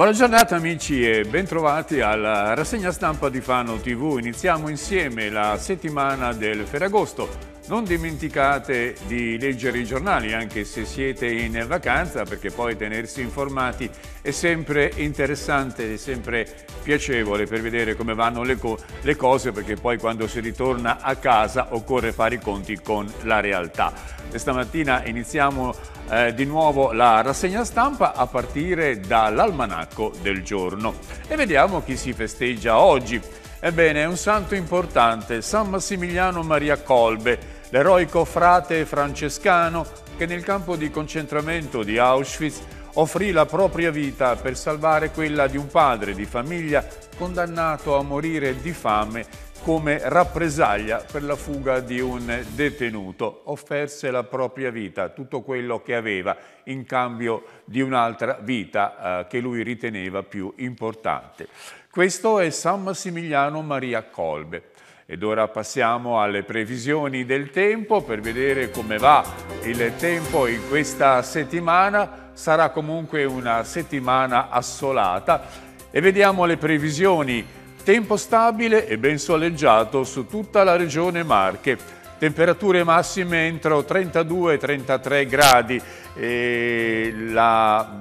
Buona giornata amici e bentrovati alla rassegna stampa di Fano TV. Iniziamo insieme la settimana del Ferragosto non dimenticate di leggere i giornali anche se siete in vacanza perché poi tenersi informati è sempre interessante, è sempre piacevole per vedere come vanno le, co le cose perché poi quando si ritorna a casa occorre fare i conti con la realtà. E stamattina iniziamo eh, di nuovo la rassegna stampa a partire dall'almanacco del giorno e vediamo chi si festeggia oggi. Ebbene, è un santo importante, San Massimiliano Maria Colbe, l'eroico frate francescano che nel campo di concentramento di Auschwitz offrì la propria vita per salvare quella di un padre di famiglia condannato a morire di fame come rappresaglia per la fuga di un detenuto. Offerse la propria vita, tutto quello che aveva, in cambio di un'altra vita eh, che lui riteneva più importante. Questo è San Massimiliano Maria Colbe, ed ora passiamo alle previsioni del tempo per vedere come va il tempo in questa settimana. Sarà comunque una settimana assolata e vediamo le previsioni. Tempo stabile e ben soleggiato su tutta la regione Marche. Temperature massime entro 32-33 gradi. E la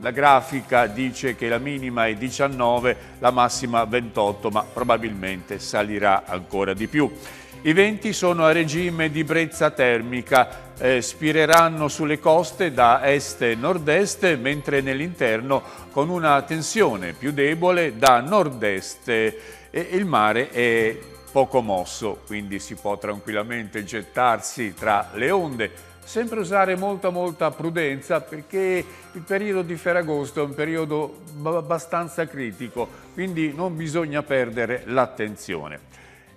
la grafica dice che la minima è 19, la massima 28, ma probabilmente salirà ancora di più. I venti sono a regime di brezza termica, eh, spireranno sulle coste da est e nord-est, mentre nell'interno con una tensione più debole da nord-est e il mare è poco mosso, quindi si può tranquillamente gettarsi tra le onde sempre usare molta molta prudenza perché il periodo di Ferragosto è un periodo abbastanza critico, quindi non bisogna perdere l'attenzione.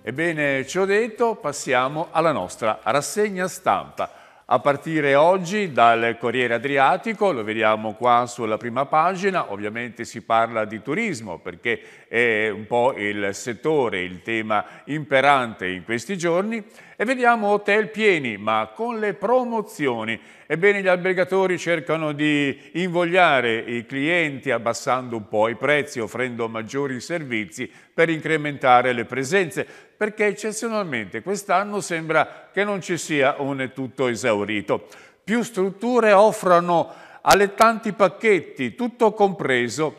Ebbene, ciò detto, passiamo alla nostra rassegna stampa a partire oggi dal Corriere Adriatico, lo vediamo qua sulla prima pagina, ovviamente si parla di turismo perché è un po' il settore, il tema imperante in questi giorni e vediamo hotel pieni ma con le promozioni. Ebbene gli albergatori cercano di invogliare i clienti abbassando un po' i prezzi, offrendo maggiori servizi per incrementare le presenze perché eccezionalmente quest'anno sembra che non ci sia un tutto esaurito. Più strutture offrono allettanti pacchetti, tutto compreso,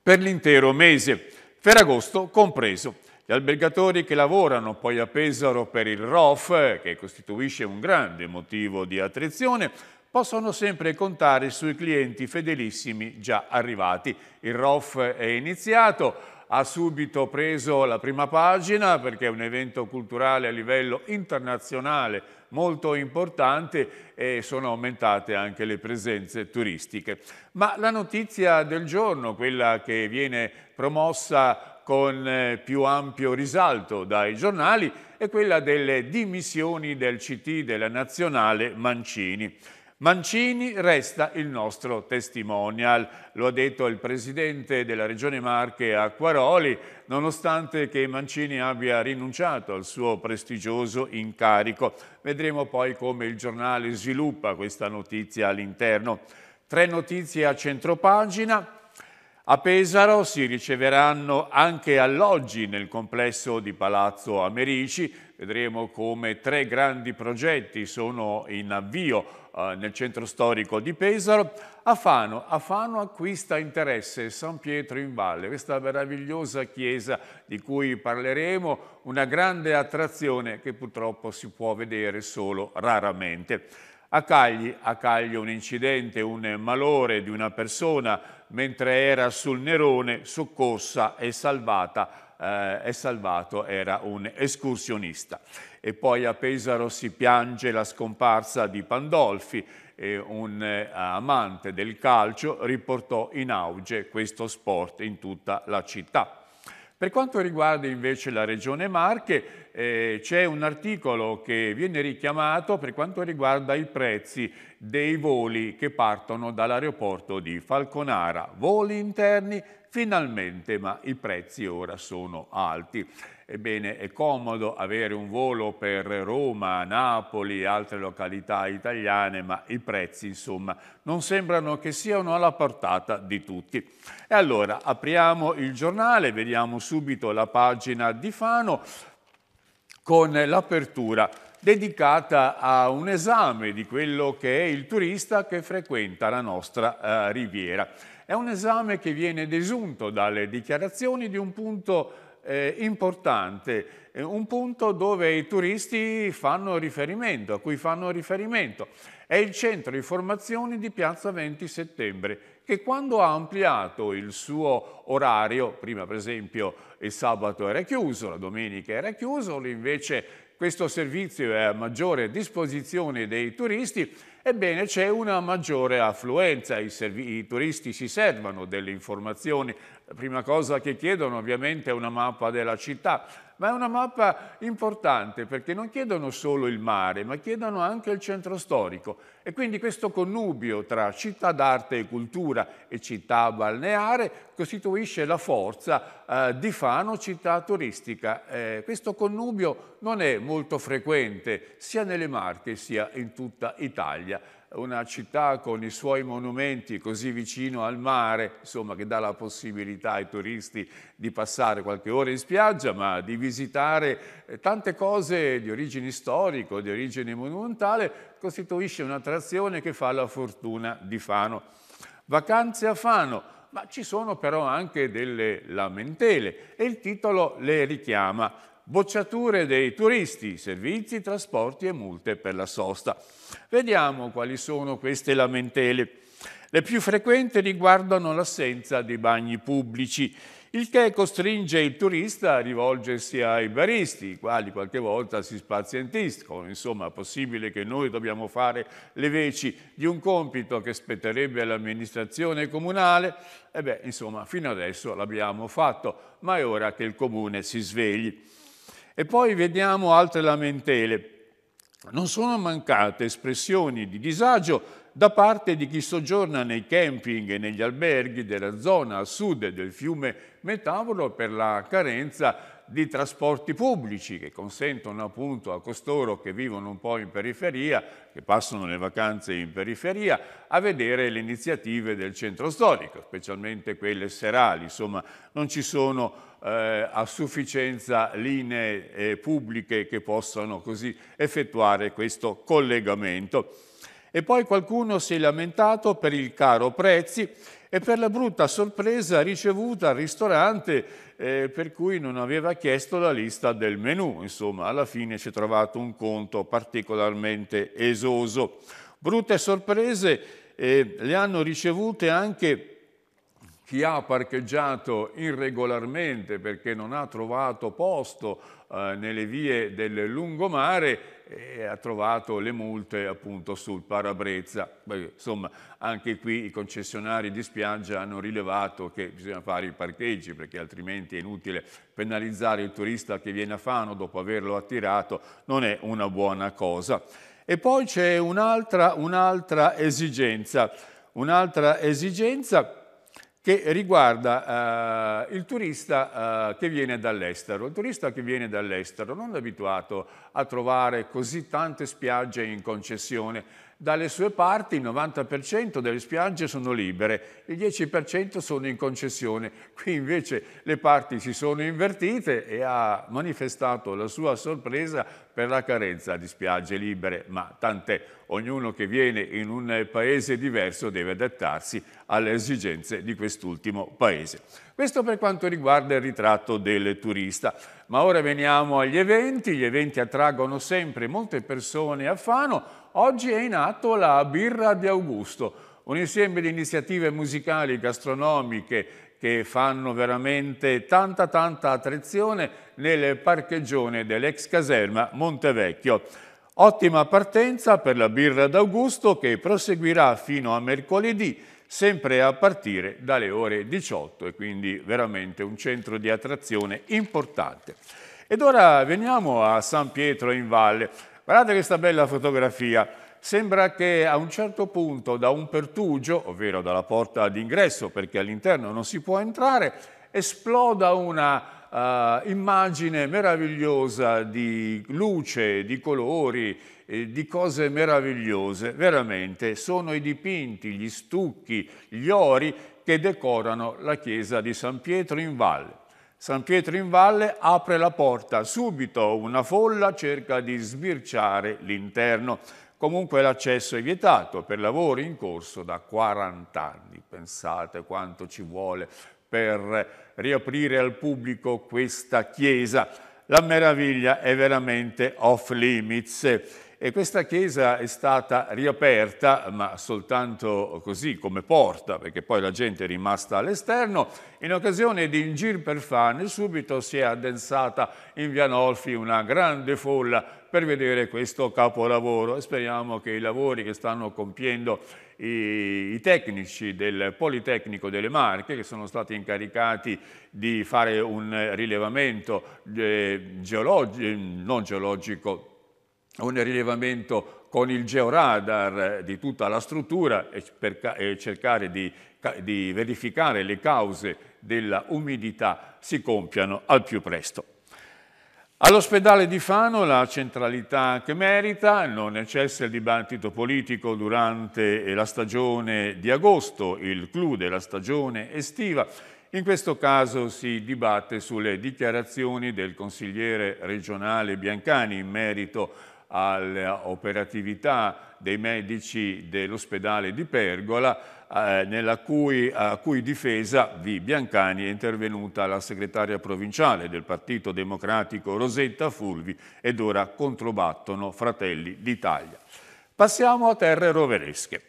per l'intero mese, Ferragosto compreso. Gli albergatori che lavorano poi a Pesaro per il ROF, che costituisce un grande motivo di attrezione, possono sempre contare sui clienti fedelissimi già arrivati. Il ROF è iniziato, ha subito preso la prima pagina perché è un evento culturale a livello internazionale molto importante e sono aumentate anche le presenze turistiche. Ma la notizia del giorno, quella che viene promossa con eh, più ampio risalto dai giornali, è quella delle dimissioni del CT della Nazionale Mancini. Mancini resta il nostro testimonial, lo ha detto il presidente della Regione Marche Acquaroli, nonostante che Mancini abbia rinunciato al suo prestigioso incarico. Vedremo poi come il giornale sviluppa questa notizia all'interno. Tre notizie a centropagina. A Pesaro si riceveranno anche alloggi nel complesso di Palazzo Americi. Vedremo come tre grandi progetti sono in avvio eh, nel centro storico di Pesaro, a Fano. acquista interesse San Pietro in Valle, questa meravigliosa chiesa di cui parleremo, una grande attrazione che purtroppo si può vedere solo raramente. A Cagli, a Cagli un incidente, un malore di una persona mentre era sul Nerone, soccorsa e salvata eh, è salvato, era un escursionista. E poi a Pesaro si piange la scomparsa di Pandolfi, un eh, amante del calcio riportò in auge questo sport in tutta la città. Per quanto riguarda invece la regione Marche, eh, c'è un articolo che viene richiamato per quanto riguarda i prezzi dei voli che partono dall'aeroporto di Falconara. Voli interni finalmente, ma i prezzi ora sono alti. Ebbene, è comodo avere un volo per Roma, Napoli e altre località italiane, ma i prezzi, insomma, non sembrano che siano alla portata di tutti. E allora, apriamo il giornale, vediamo subito la pagina di Fano con l'apertura dedicata a un esame di quello che è il turista che frequenta la nostra eh, riviera. È un esame che viene desunto dalle dichiarazioni di un punto eh, importante un punto dove i turisti fanno riferimento, a cui fanno riferimento. È il centro di formazioni di Piazza 20 Settembre, che quando ha ampliato il suo orario, prima per esempio il sabato era chiuso, la domenica era chiuso, invece questo servizio è a maggiore disposizione dei turisti, ebbene c'è una maggiore affluenza, I, i turisti si servono delle informazioni, la prima cosa che chiedono ovviamente è una mappa della città, ma è una mappa importante perché non chiedono solo il mare, ma chiedono anche il centro storico. E quindi questo connubio tra città d'arte e cultura e città balneare costituisce la forza eh, di Fano città turistica. Eh, questo connubio non è molto frequente sia nelle Marche sia in tutta Italia una città con i suoi monumenti così vicino al mare, insomma, che dà la possibilità ai turisti di passare qualche ora in spiaggia, ma di visitare eh, tante cose di origine storico, di origine monumentale, costituisce un'attrazione che fa la fortuna di Fano. Vacanze a Fano, ma ci sono però anche delle lamentele e il titolo le richiama bocciature dei turisti, servizi, trasporti e multe per la sosta. Vediamo quali sono queste lamentele. Le più frequenti riguardano l'assenza di bagni pubblici, il che costringe il turista a rivolgersi ai baristi, i quali qualche volta si spazientiscono. Insomma, è possibile che noi dobbiamo fare le veci di un compito che spetterebbe all'amministrazione comunale? E eh beh, insomma, fino adesso l'abbiamo fatto, ma è ora che il comune si svegli. E poi vediamo altre lamentele. Non sono mancate espressioni di disagio da parte di chi soggiorna nei camping e negli alberghi della zona a sud del fiume Metavolo per la carenza di trasporti pubblici che consentono appunto a costoro che vivono un po' in periferia, che passano le vacanze in periferia, a vedere le iniziative del centro storico, specialmente quelle serali. Insomma, non ci sono eh, a sufficienza linee eh, pubbliche che possano così effettuare questo collegamento. E poi qualcuno si è lamentato per il caro prezzi e per la brutta sorpresa ricevuta al ristorante eh, per cui non aveva chiesto la lista del menù. Insomma, alla fine ci è trovato un conto particolarmente esoso. Brutte sorprese eh, le hanno ricevute anche chi ha parcheggiato irregolarmente perché non ha trovato posto eh, nelle vie del lungomare e ha trovato le multe appunto sul parabrezza. Beh, insomma, anche qui i concessionari di spiaggia hanno rilevato che bisogna fare i parcheggi perché altrimenti è inutile penalizzare il turista che viene a Fano dopo averlo attirato, non è una buona cosa. E poi c'è un'altra un esigenza, un'altra esigenza che riguarda eh, il turista eh, che viene dall'estero. Il turista che viene dall'estero non è abituato a trovare così tante spiagge in concessione dalle sue parti il 90% delle spiagge sono libere, il 10% sono in concessione. Qui invece le parti si sono invertite e ha manifestato la sua sorpresa per la carenza di spiagge libere, ma tant'è, ognuno che viene in un paese diverso deve adattarsi alle esigenze di quest'ultimo paese. Questo per quanto riguarda il ritratto del turista. Ma ora veniamo agli eventi, gli eventi attraggono sempre molte persone a Fano. Oggi è in atto la Birra di Augusto, un insieme di iniziative musicali, gastronomiche che fanno veramente tanta tanta attrezione nel parcheggione dell'ex caserma Montevecchio. Ottima partenza per la birra d'Augusto che proseguirà fino a mercoledì sempre a partire dalle ore 18 e quindi veramente un centro di attrazione importante. Ed ora veniamo a San Pietro in Valle. Guardate questa bella fotografia. Sembra che a un certo punto da un pertugio, ovvero dalla porta d'ingresso perché all'interno non si può entrare, esploda una uh, immagine meravigliosa di luce, di colori, di cose meravigliose, veramente sono i dipinti, gli stucchi, gli ori che decorano la chiesa di San Pietro in Valle. San Pietro in Valle apre la porta, subito una folla cerca di sbirciare l'interno. Comunque l'accesso è vietato per lavori in corso da 40 anni. Pensate quanto ci vuole per riaprire al pubblico questa chiesa. La meraviglia è veramente off limits. E questa chiesa è stata riaperta, ma soltanto così, come porta, perché poi la gente è rimasta all'esterno. In occasione di un gir per Perfane subito si è addensata in Via Nolfi una grande folla per vedere questo capolavoro e speriamo che i lavori che stanno compiendo i, tecnici del Politecnico delle Marche che sono stati incaricati di fare un rilevamento eh, geologi non geologico un rilevamento con il georadar di tutta la struttura e, per, cercare di, di verificare le cause della umidità si compiano al più presto. All'ospedale di Fano la centralità che merita, non è cessa il dibattito politico durante la stagione di agosto, il clou della stagione estiva. In questo caso si dibatte sulle dichiarazioni del consigliere regionale Biancani in merito a all'operatività dei medici dell'ospedale di Pergola, eh, cui, a cui difesa di Biancani è intervenuta la segretaria provinciale del Partito Democratico Rosetta Fulvi ed ora controbattono Fratelli d'Italia. Passiamo a terre roveresche.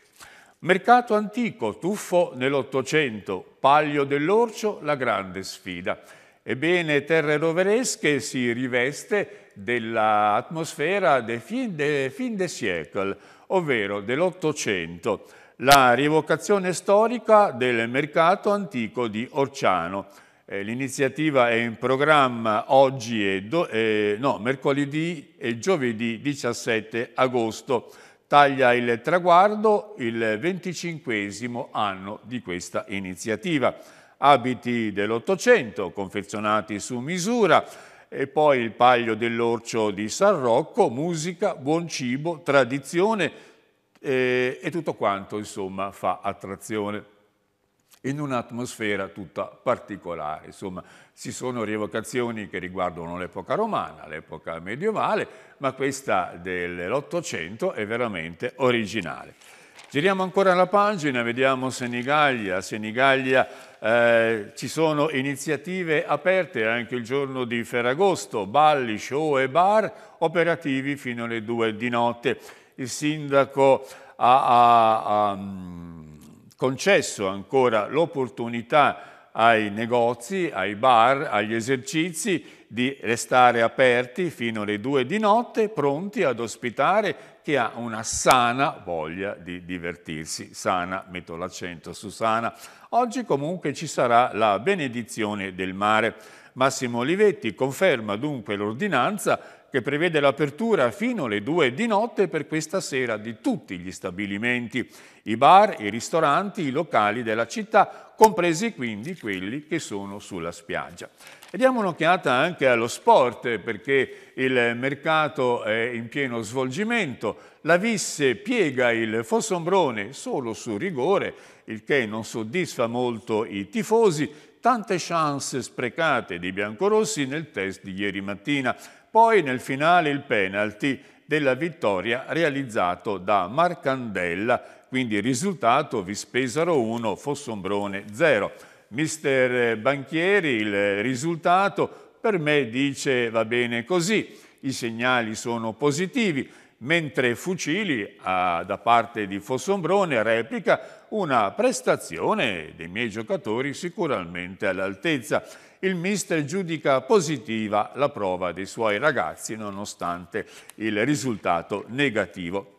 Mercato antico, tuffo nell'Ottocento, Paglio dell'Orcio, la grande sfida. Ebbene, Terre Roveresche si riveste dell'atmosfera del fin de, fin de siècle, ovvero dell'Ottocento, la rievocazione storica del mercato antico di Orciano. Eh, L'iniziativa è in programma oggi e do, eh, no, mercoledì e giovedì 17 agosto. Taglia il traguardo il venticinquesimo anno di questa iniziativa abiti dell'Ottocento confezionati su misura e poi il paglio dell'orcio di San Rocco, musica, buon cibo, tradizione eh, e tutto quanto insomma fa attrazione in un'atmosfera tutta particolare. Insomma, ci sono rievocazioni che riguardano l'epoca romana, l'epoca medievale, ma questa dell'Ottocento è veramente originale. Giriamo ancora la pagina, vediamo Senigallia. Senigallia eh, ci sono iniziative aperte anche il giorno di Ferragosto, balli, show e bar operativi fino alle 2 di notte. Il sindaco ha, ha, ha concesso ancora l'opportunità ai negozi, ai bar, agli esercizi di restare aperti fino alle 2 di notte, pronti ad ospitare che ha una sana voglia di divertirsi. Sana, metto l'accento su sana. Oggi comunque ci sarà la benedizione del mare. Massimo Olivetti conferma dunque l'ordinanza che prevede l'apertura fino alle 2 di notte per questa sera di tutti gli stabilimenti, i bar, i ristoranti, i locali della città, compresi quindi quelli che sono sulla spiaggia. E diamo un'occhiata anche allo sport, perché il mercato è in pieno svolgimento. La Visse piega il Fossombrone solo su rigore, il che non soddisfa molto i tifosi. Tante chance sprecate di biancorossi nel test di ieri mattina. Poi nel finale il penalty della vittoria realizzato da Marcandella, quindi risultato Vispesaro 1, Fossombrone 0. Mister Banchieri, il risultato per me dice va bene così, i segnali sono positivi, mentre Fucili ha, da parte di Fossombrone replica una prestazione dei miei giocatori sicuramente all'altezza. Il mister giudica positiva la prova dei suoi ragazzi nonostante il risultato negativo.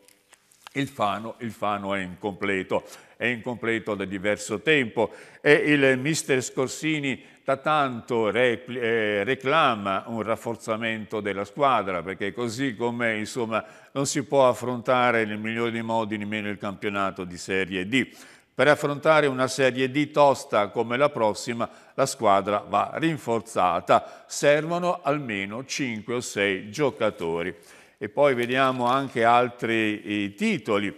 Il Fano, il Fano è incompleto è incompleto da diverso tempo e il mister Scorsini da tanto eh, reclama un rafforzamento della squadra perché così come insomma, non si può affrontare nel migliore dei modi nemmeno il campionato di Serie D. Per affrontare una Serie D tosta come la prossima, la squadra va rinforzata. Servono almeno 5 o 6 giocatori. E poi vediamo anche altri eh, titoli.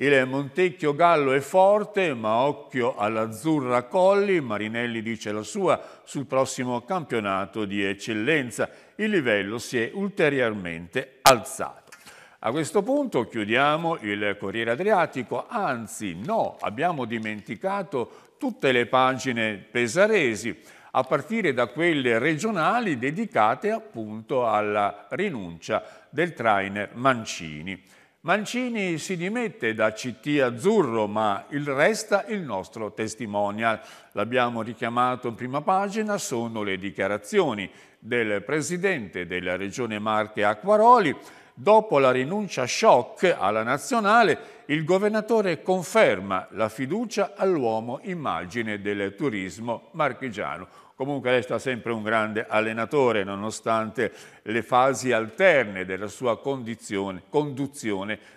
Il Montecchio Gallo è forte, ma occhio all'Azzurra Colli, Marinelli dice la sua, sul prossimo campionato di eccellenza. Il livello si è ulteriormente alzato. A questo punto chiudiamo il Corriere Adriatico, anzi no, abbiamo dimenticato tutte le pagine pesaresi a partire da quelle regionali dedicate appunto alla rinuncia del trainer Mancini. Mancini si dimette da CT Azzurro, ma il resta il nostro testimonial. L'abbiamo richiamato in prima pagina, sono le dichiarazioni del presidente della regione Marche Acquaroli. Dopo la rinuncia shock alla nazionale, il governatore conferma la fiducia all'uomo immagine del turismo marchigiano Comunque resta sempre un grande allenatore nonostante le fasi alterne della sua conduzione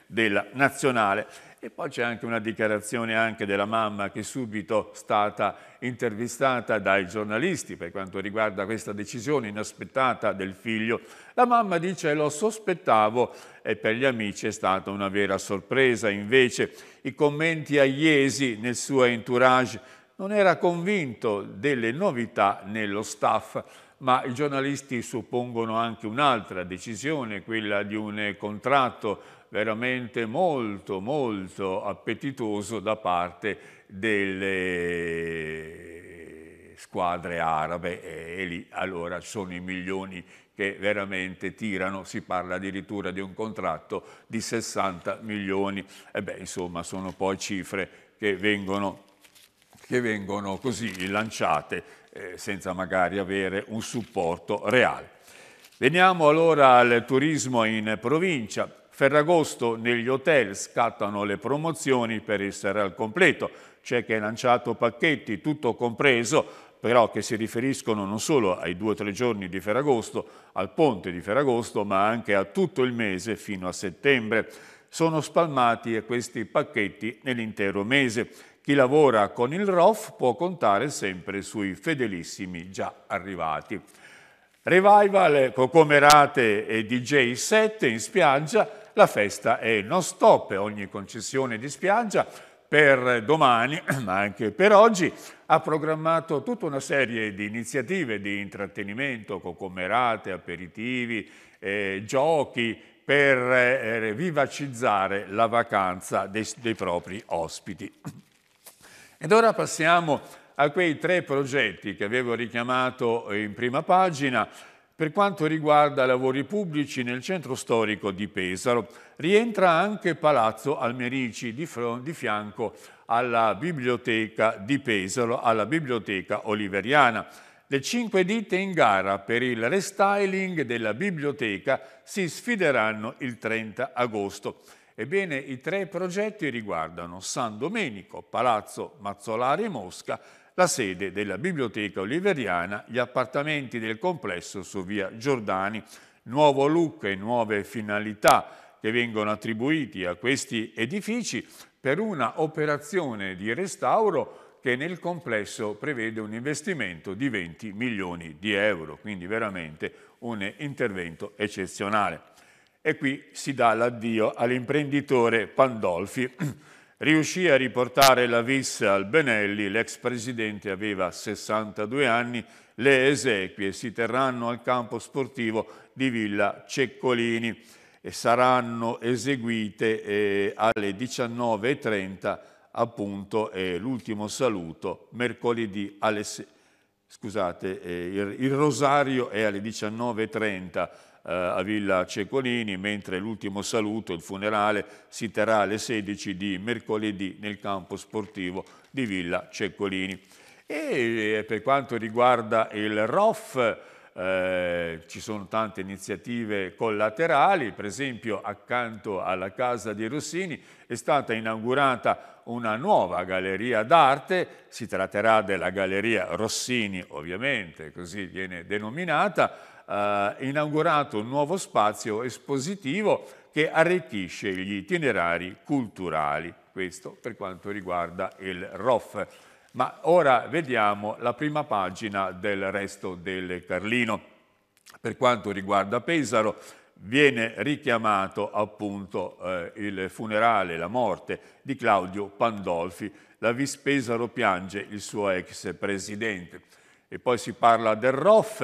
della nazionale. E poi c'è anche una dichiarazione anche della mamma che è subito stata intervistata dai giornalisti per quanto riguarda questa decisione inaspettata del figlio. La mamma dice lo sospettavo e per gli amici è stata una vera sorpresa. Invece i commenti a Iesi nel suo entourage non era convinto delle novità nello staff, ma i giornalisti suppongono anche un'altra decisione, quella di un contratto veramente molto molto appetitoso da parte delle squadre arabe e lì allora sono i milioni che veramente tirano, si parla addirittura di un contratto di 60 milioni e beh insomma sono poi cifre che vengono che vengono così lanciate eh, senza magari avere un supporto reale. Veniamo allora al turismo in provincia. Ferragosto negli hotel scattano le promozioni per essere al completo. C'è che ha lanciato pacchetti, tutto compreso, però che si riferiscono non solo ai due o tre giorni di Ferragosto, al ponte di Ferragosto, ma anche a tutto il mese fino a settembre. Sono spalmati eh, questi pacchetti nell'intero mese. Chi lavora con il ROF può contare sempre sui fedelissimi già arrivati. Revival, Cocomerate e DJ 7 in spiaggia, la festa è non stop, ogni concessione di spiaggia per domani, ma anche per oggi, ha programmato tutta una serie di iniziative di intrattenimento, cocomerate, aperitivi, eh, giochi per eh, vivacizzare la vacanza dei, dei propri ospiti. Ed ora passiamo a quei tre progetti che avevo richiamato in prima pagina per quanto riguarda lavori pubblici nel centro storico di Pesaro. Rientra anche Palazzo Almerici di, di fianco alla biblioteca di Pesaro, alla biblioteca oliveriana. Le cinque ditte in gara per il restyling della biblioteca si sfideranno il 30 agosto. Ebbene, i tre progetti riguardano San Domenico, Palazzo Mazzolare Mosca, la sede della Biblioteca Oliveriana, gli appartamenti del complesso su via Giordani, nuovo look e nuove finalità che vengono attribuiti a questi edifici per una operazione di restauro che nel complesso prevede un investimento di 20 milioni di euro, quindi veramente un intervento eccezionale. E qui si dà l'addio all'imprenditore Pandolfi. Riuscì a riportare la vis al Benelli, l'ex presidente aveva 62 anni, le esequie si terranno al campo sportivo di Villa Ceccolini e saranno eseguite eh, alle 19.30, appunto eh, l'ultimo saluto, mercoledì alle... Se- scusate, eh, il, il rosario è alle 19.30 eh, a Villa Cecolini, mentre l'ultimo saluto, il funerale, si terrà alle 16 di mercoledì nel campo sportivo di Villa Cecolini. E eh, per quanto riguarda il ROF, eh, ci sono tante iniziative collaterali, per esempio accanto alla casa di Rossini è stata inaugurata una nuova galleria d'arte, si tratterà della galleria Rossini ovviamente, così viene denominata, eh, inaugurato un nuovo spazio espositivo che arricchisce gli itinerari culturali, questo per quanto riguarda il ROF. Ma ora vediamo la prima pagina del resto del Carlino. Per quanto riguarda Pesaro, viene richiamato appunto eh, il funerale, la morte di Claudio Pandolfi. La Vis Pesaro piange il suo ex presidente. E poi si parla del Roff,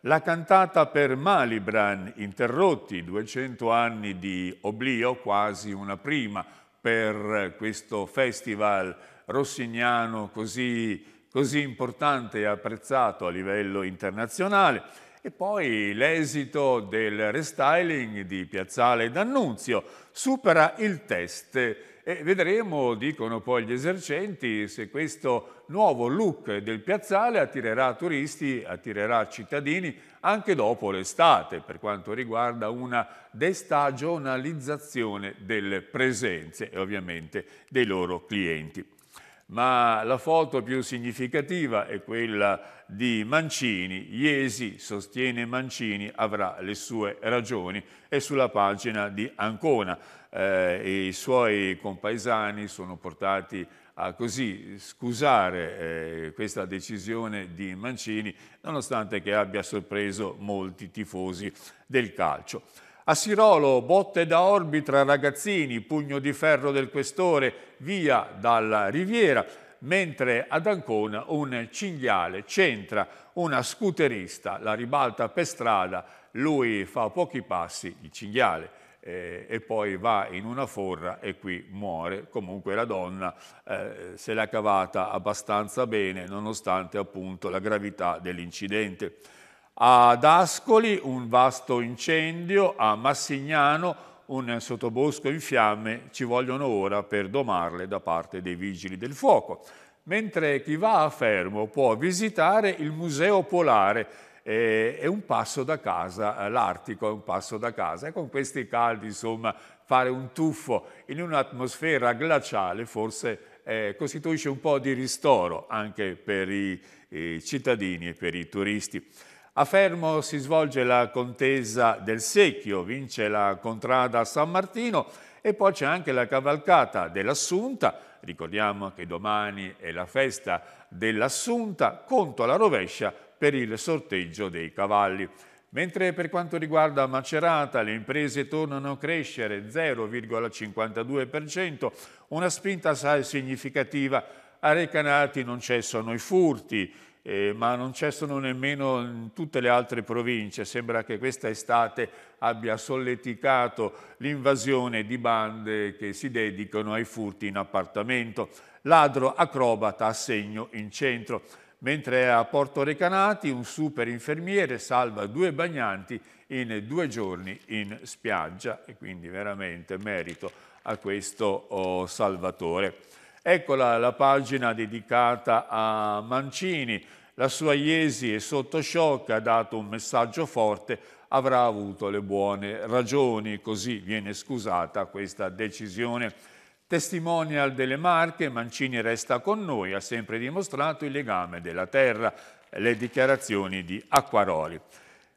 la cantata per Malibran, interrotti 200 anni di oblio, quasi una prima per questo festival rossignano così, così importante e apprezzato a livello internazionale e poi l'esito del restyling di Piazzale D'Annunzio supera il test e vedremo, dicono poi gli esercenti, se questo nuovo look del piazzale attirerà turisti, attirerà cittadini anche dopo l'estate per quanto riguarda una destagionalizzazione delle presenze e ovviamente dei loro clienti ma la foto più significativa è quella di Mancini. Iesi, sostiene Mancini, avrà le sue ragioni, è sulla pagina di Ancona. Eh, I suoi compaesani sono portati a così scusare eh, questa decisione di Mancini, nonostante che abbia sorpreso molti tifosi del calcio. A Sirolo, botte da orbitra ragazzini, pugno di ferro del questore, via dalla riviera, mentre ad Ancona un cinghiale centra una scooterista, la ribalta per strada, lui fa pochi passi, il cinghiale, eh, e poi va in una forra e qui muore. Comunque la donna eh, se l'ha cavata abbastanza bene, nonostante appunto la gravità dell'incidente ad Ascoli un vasto incendio, a Massignano un sottobosco in fiamme, ci vogliono ora per domarle da parte dei vigili del fuoco. Mentre chi va a Fermo può visitare il Museo Polare, è un passo da casa, l'Artico è un passo da casa e con questi caldi insomma fare un tuffo in un'atmosfera glaciale forse eh, costituisce un po' di ristoro anche per i, i cittadini e per i turisti. A Fermo si svolge la contesa del Secchio, vince la contrada San Martino e poi c'è anche la cavalcata dell'Assunta, ricordiamo che domani è la festa dell'Assunta, conto alla rovescia per il sorteggio dei cavalli. Mentre per quanto riguarda Macerata le imprese tornano a crescere 0,52%, una spinta assai significativa. A Recanati non cessano i furti, eh, ma non c'è sono nemmeno in tutte le altre province. Sembra che questa estate abbia solleticato l'invasione di bande che si dedicano ai furti in appartamento. Ladro acrobata a segno in centro. Mentre a Porto Recanati un super infermiere salva due bagnanti in due giorni in spiaggia e quindi veramente merito a questo oh, salvatore. Eccola la pagina dedicata a Mancini. La sua Iesi è sotto shock, ha dato un messaggio forte, avrà avuto le buone ragioni, così viene scusata questa decisione. Testimonial delle Marche, Mancini resta con noi, ha sempre dimostrato il legame della terra, le dichiarazioni di Acquaroli.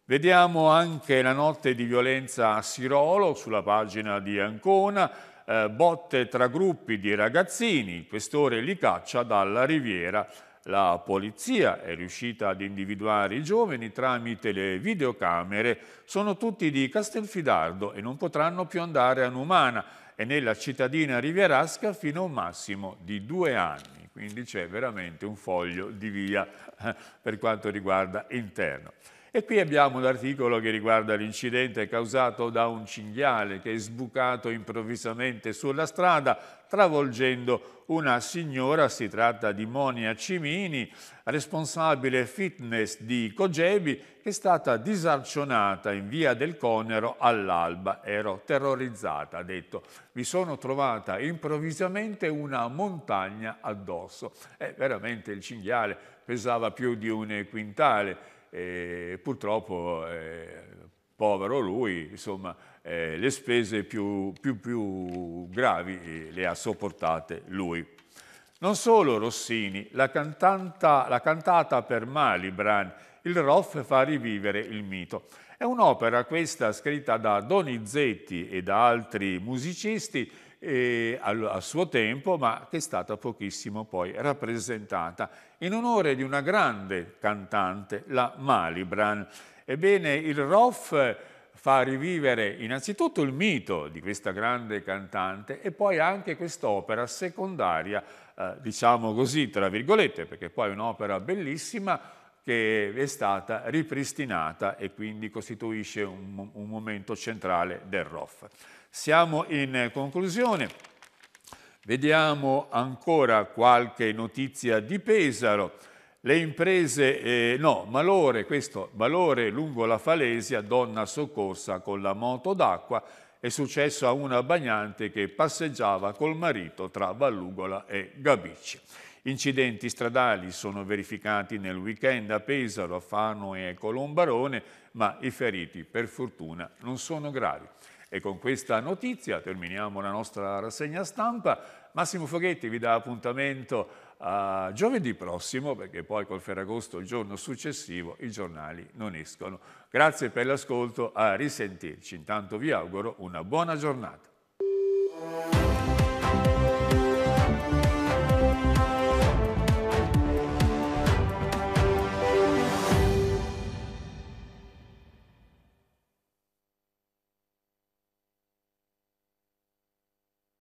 Vediamo anche la notte di violenza a Sirolo sulla pagina di Ancona, eh, botte tra gruppi di ragazzini, il questore li caccia dalla riviera. La polizia è riuscita ad individuare i giovani tramite le videocamere, sono tutti di Castelfidardo e non potranno più andare a Numana e nella cittadina rivierasca fino a un massimo di due anni quindi c'è veramente un foglio di via eh, per quanto riguarda interno. E qui abbiamo l'articolo che riguarda l'incidente causato da un cinghiale che è sbucato improvvisamente sulla strada travolgendo una signora, si tratta di Monia Cimini, responsabile fitness di Cogebi, che è stata disarcionata in via del Conero all'alba. Ero terrorizzata, ha detto. Mi sono trovata improvvisamente una montagna addosso. Eh, veramente il cinghiale pesava più di un quintale e purtroppo, eh, povero lui, insomma, eh, le spese più, più, più gravi le ha sopportate lui. Non solo Rossini, la, cantanta, la cantata per Malibran, il Roff fa rivivere il mito. È un'opera questa scritta da Donizetti e da altri musicisti eh, al, al, suo tempo, ma che è stata pochissimo poi rappresentata in onore di una grande cantante, la Malibran. Ebbene, il Roth fa rivivere innanzitutto il mito di questa grande cantante e poi anche quest'opera secondaria, eh, diciamo così, tra virgolette, perché poi è un'opera bellissima, che è stata ripristinata e quindi costituisce un, un momento centrale del Roth. Siamo in conclusione, vediamo ancora qualche notizia di Pesaro. Le imprese, eh, no, Malore, questo, Malore lungo la Falesia, donna soccorsa con la moto d'acqua, è successo a una bagnante che passeggiava col marito tra Vallugola e Gabicci. Incidenti stradali sono verificati nel weekend a Pesaro, a Fano e Colombarone, ma i feriti per fortuna non sono gravi. E con questa notizia terminiamo la nostra rassegna stampa. Massimo Foghetti vi dà appuntamento a giovedì prossimo, perché poi col Ferragosto, il giorno successivo, i giornali non escono. Grazie per l'ascolto, a risentirci. Intanto vi auguro una buona giornata.